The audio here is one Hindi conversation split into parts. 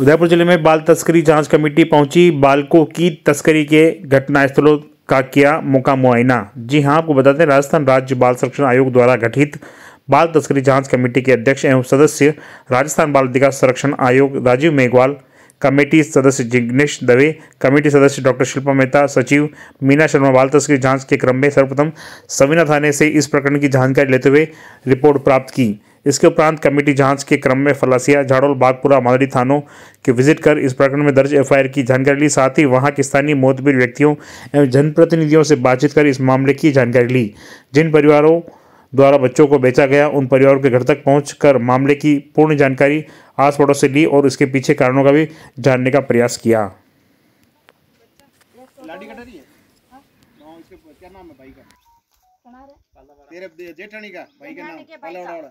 उदयपुर जिले में बाल तस्करी जांच कमेटी पहुंची बालकों की तस्करी के घटनास्थलों का किया मौका मुआयना जी हां आपको बताते हैं राजस्थान राज्य बाल संरक्षण आयोग द्वारा गठित बाल तस्करी जांच कमेटी के अध्यक्ष एवं सदस्य राजस्थान बाल अधिकार संरक्षण आयोग राजीव मेघवाल कमेटी सदस्य जिग्नेश दवे कमेटी सदस्य डॉक्टर शिल्पा मेहता सचिव मीना शर्मा बाल तस्करी जांच के क्रम में सर्वप्रथम सविना थाने से इस प्रकरण की जानकारी लेते हुए रिपोर्ट प्राप्त की इसके उपरांत कमेटी जांच के क्रम में फलासिया झाड़ोल बागपुरा मादरी थानों के विजिट कर इस प्रकरण में दर्ज एफआईआर की जानकारी ली साथ ही वहां के स्थानीय मोतबिर व्यक्तियों एवं जनप्रतिनिधियों से बातचीत कर इस मामले की जानकारी ली जिन परिवारों द्वारा बच्चों को बेचा गया उन परिवारों के घर तक पहुँच मामले की पूर्ण जानकारी आस पड़ोस से ली और इसके पीछे कारणों का भी जानने का प्रयास किया हाँ, तेरे जेठानी का भाई का नाम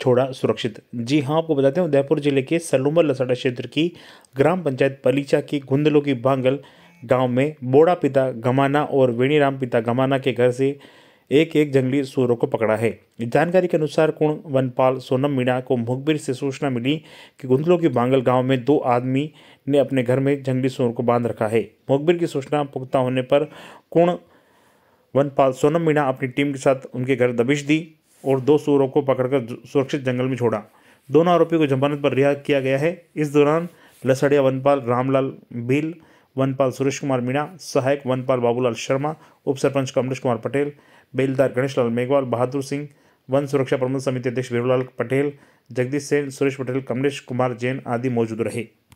छोड़ा सुरक्षित जी हाँ आपको बताते हैं उदयपुर जिले के सलूमर लसाड़ा क्षेत्र की ग्राम पंचायत पलीचा की घुंदलों की बांगल गांव में बोड़ा पिता गमाना और वेणीराम पिता गमाना के घर से एक एक जंगली सूरों को पकड़ा है जानकारी के अनुसार कुण वनपाल सोनम मीणा को मुखबिर से सूचना मिली कि गुंदलों की बांगल गांव में दो आदमी ने अपने घर में जंगली सूर को बांध रखा है मुखबिर की सूचना पुख्ता होने पर कुण वनपाल सोनम मीणा अपनी टीम के साथ उनके घर दबिश दी और दो सूरों को पकड़कर सुरक्षित जंगल में छोड़ा दोनों आरोपियों को जमानत पर रिहा किया गया है इस दौरान लसड़िया वनपाल रामलाल भील वनपाल सुरेश कुमार मीणा सहायक वनपाल बाबूलाल शर्मा उप सरपंच कमलेश कुमार पटेल बेलदार गणेशलाल मेघवाल बहादुर सिंह वन सुरक्षा प्रबंध समिति अध्यक्ष भीरूलाल पटेल जगदीश सेन सुरेश पटेल कमलेश कुमार जैन आदि मौजूद रहे